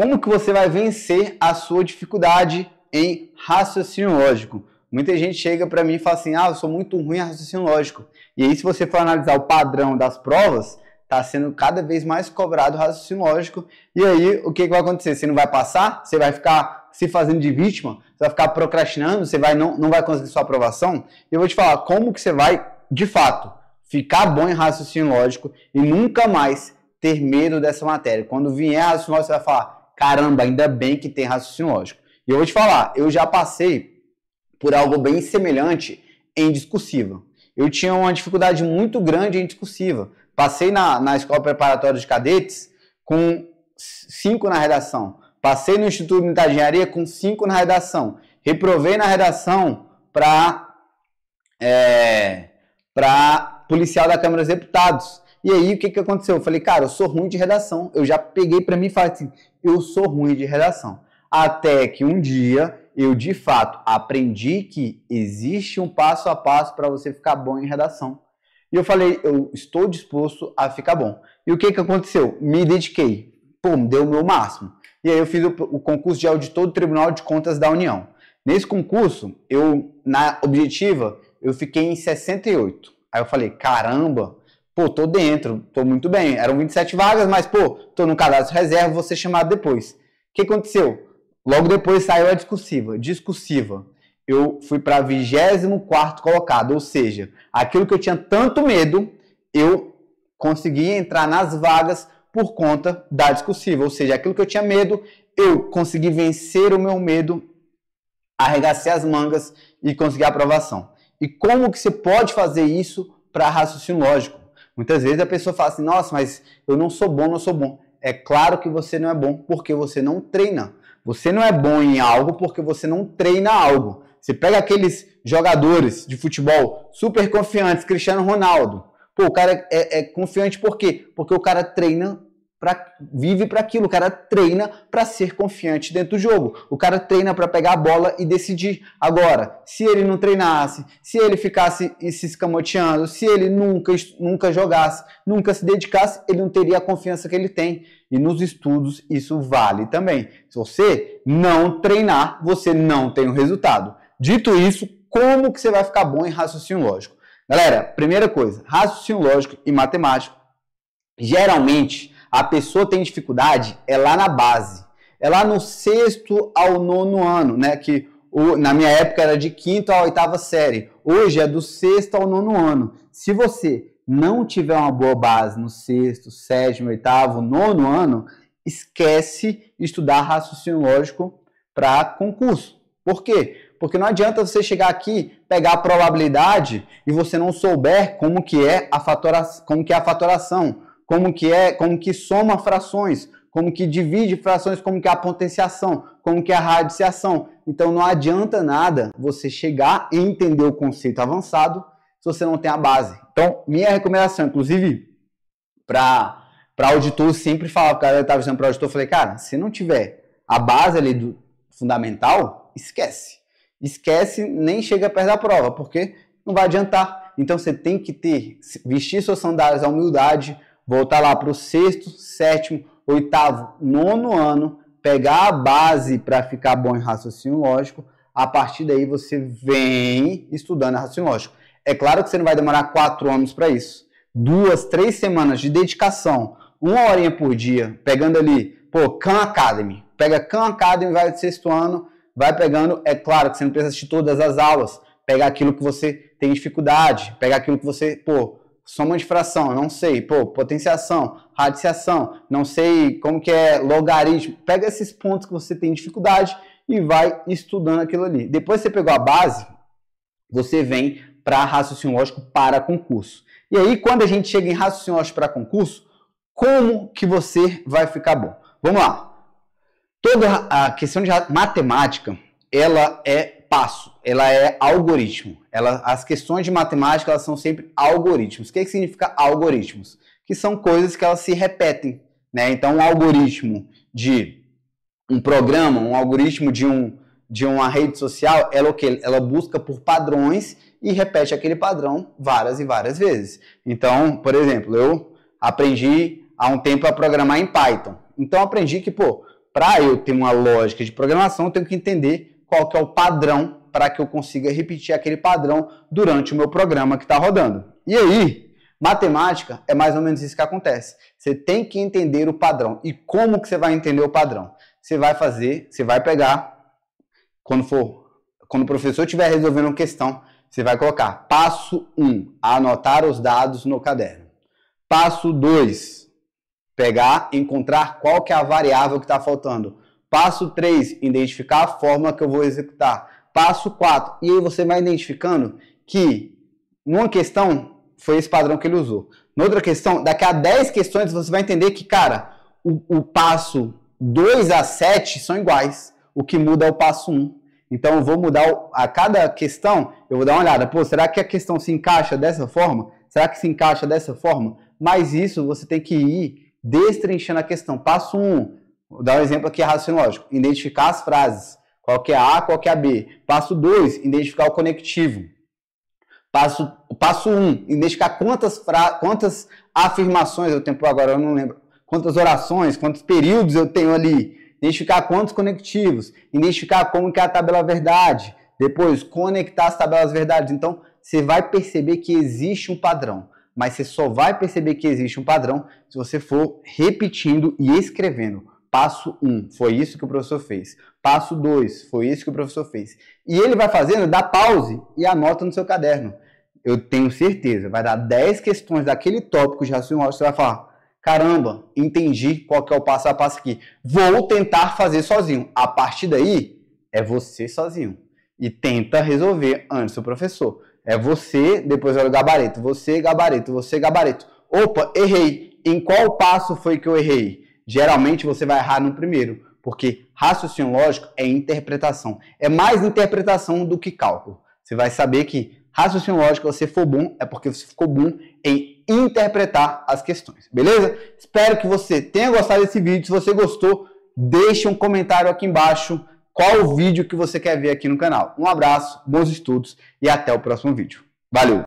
Como que você vai vencer a sua dificuldade em raciocínio lógico? Muita gente chega para mim e fala assim: "Ah, eu sou muito ruim em raciocínio lógico". E aí se você for analisar o padrão das provas, está sendo cada vez mais cobrado o raciocínio lógico. E aí, o que, que vai acontecer? Você não vai passar? Você vai ficar se fazendo de vítima? Você vai ficar procrastinando? Você vai não, não vai conseguir sua aprovação? Eu vou te falar como que você vai, de fato, ficar bom em raciocínio lógico e nunca mais ter medo dessa matéria. Quando vier raciocínio lógico, você vai falar, caramba, ainda bem que tem raciocínio lógico. E eu vou te falar, eu já passei por algo bem semelhante em discursiva. Eu tinha uma dificuldade muito grande em discursiva. Passei na, na escola preparatória de cadetes com cinco na redação. Passei no Instituto Militar de Engenharia com cinco na redação. Reprovei na redação para é, para policial da Câmara dos Deputados. E aí, o que, que aconteceu? Eu falei, cara, eu sou ruim de redação. Eu já peguei para mim e falei assim, eu sou ruim de redação. Até que um dia eu de fato aprendi que existe um passo a passo para você ficar bom em redação. E eu falei, eu estou disposto a ficar bom. E o que, que aconteceu? Me dediquei. Pum, deu o meu máximo. E aí eu fiz o, o concurso de auditor do Tribunal de Contas da União. Nesse concurso, eu, na objetiva, eu fiquei em 68. Aí eu falei, caramba, pô, tô dentro, tô muito bem. Eram 27 vagas, mas, pô, tô no cadastro reserva, vou ser chamado depois. O que aconteceu? Logo depois saiu a discursiva. Discursiva. Eu fui para 24 colocado, ou seja, aquilo que eu tinha tanto medo, eu consegui entrar nas vagas por conta da discursiva. Ou seja, aquilo que eu tinha medo, eu consegui vencer o meu medo, arregacei as mangas e consegui a aprovação. E como que você pode fazer isso para raciocínio lógico? Muitas vezes a pessoa fala assim: nossa, mas eu não sou bom, não sou bom. É claro que você não é bom porque você não treina. Você não é bom em algo porque você não treina algo. Você pega aqueles jogadores de futebol super confiantes, Cristiano Ronaldo. Pô, o cara é, é confiante por quê? Porque o cara treina pra, vive para aquilo. O cara treina para ser confiante dentro do jogo. O cara treina para pegar a bola e decidir. Agora, se ele não treinasse, se ele ficasse se escamoteando, se ele nunca, nunca jogasse, nunca se dedicasse, ele não teria a confiança que ele tem. E nos estudos isso vale também. Se você não treinar, você não tem o resultado. Dito isso, como que você vai ficar bom em raciocínio lógico? Galera, primeira coisa, raciocínio lógico e matemático geralmente a pessoa tem dificuldade é lá na base. É lá no sexto ao nono ano, né? Que o, na minha época era de quinta à oitava série. Hoje é do sexto ao nono ano. Se você não tiver uma boa base no sexto, sétimo, oitavo, nono ano, esquece estudar raciocínio lógico para concurso. Por quê? Porque não adianta você chegar aqui, pegar a probabilidade e você não souber como que é a fatoração, como que é a fatoração, como que é, como que soma frações, como que divide frações, como que é a potenciação, como que é a radiciação. Então não adianta nada você chegar e entender o conceito avançado se você não tem a base. Então, minha recomendação, inclusive, para para auditor, sempre falava, o cara estava dizendo para o auditor, eu falei, cara, se não tiver a base ali do fundamental, esquece. Esquece, nem chega perto da prova, porque não vai adiantar. Então você tem que ter, vestir suas sandálias, a humildade, voltar lá para o sexto, sétimo, oitavo, nono ano, pegar a base para ficar bom em raciocínio lógico, a partir daí você vem estudando raciocínio lógico. É claro que você não vai demorar quatro anos para isso. Duas, três semanas de dedicação, uma horinha por dia, pegando ali, pô, Khan Academy. Pega Khan Academy, vai do sexto ano, vai pegando. É claro que você não precisa assistir todas as aulas. pega aquilo que você tem dificuldade, pega aquilo que você, pô, soma de fração, não sei, pô, potenciação, radiciação, não sei como que é logaritmo. Pega esses pontos que você tem dificuldade e vai estudando aquilo ali. Depois você pegou a base, você vem para raciocínio lógico para concurso. E aí, quando a gente chega em raciocínio lógico para concurso, como que você vai ficar bom? Vamos lá. Toda a questão de matemática, ela é passo, ela é algoritmo. Ela, as questões de matemática elas são sempre algoritmos. O que, é que significa algoritmos? Que são coisas que elas se repetem. Né? Então, um algoritmo de um programa, um algoritmo de, um, de uma rede social, ela, o quê? ela busca por padrões e repete aquele padrão várias e várias vezes. Então, por exemplo, eu aprendi há um tempo a programar em Python. Então, aprendi que, pô, para eu ter uma lógica de programação, eu tenho que entender qual que é o padrão para que eu consiga repetir aquele padrão durante o meu programa que está rodando. E aí, matemática é mais ou menos isso que acontece. Você tem que entender o padrão. E como que você vai entender o padrão? Você vai fazer, você vai pegar, quando for, quando o professor estiver resolvendo uma questão, você vai colocar passo 1, anotar os dados no caderno. Passo 2, pegar, encontrar qual que é a variável que está faltando Passo 3, identificar a fórmula que eu vou executar. Passo 4, e aí você vai identificando que numa questão foi esse padrão que ele usou. Outra questão, daqui a 10 questões você vai entender que, cara, o, o passo 2 a 7 são iguais. O que muda é o passo 1. Então eu vou mudar o, a cada questão, eu vou dar uma olhada, pô, será que a questão se encaixa dessa forma? Será que se encaixa dessa forma? Mas isso você tem que ir destrinchando a questão. Passo 1, um, Vou dar um exemplo aqui raciológico. Identificar as frases. Qual que é a A, qual que é a B. Passo 2, identificar o conectivo. Passo 1, passo um, identificar quantas, fra... quantas afirmações eu tenho agora, eu não lembro. Quantas orações, quantos períodos eu tenho ali. Identificar quantos conectivos. Identificar como que é a tabela verdade. Depois, conectar as tabelas verdades. Então, você vai perceber que existe um padrão. Mas você só vai perceber que existe um padrão se você for repetindo e escrevendo. Passo 1, um, foi isso que o professor fez. Passo 2, foi isso que o professor fez. E ele vai fazendo, dá pause e anota no seu caderno. Eu tenho certeza, vai dar 10 questões daquele tópico de raciocínio você vai falar, caramba, entendi qual que é o passo a passo aqui. Vou tentar fazer sozinho. A partir daí, é você sozinho. E tenta resolver antes do professor. É você, depois é o gabarito, você, gabarito, você, gabarito. Opa, errei. Em qual passo foi que eu errei? geralmente você vai errar no primeiro, porque raciocínio lógico é interpretação. É mais interpretação do que cálculo. Você vai saber que raciocínio lógico, você for bom, é porque você ficou bom em interpretar as questões, beleza? Espero que você tenha gostado desse vídeo. Se você gostou, deixe um comentário aqui embaixo qual o vídeo que você quer ver aqui no canal. Um abraço, bons estudos e até o próximo vídeo. Valeu!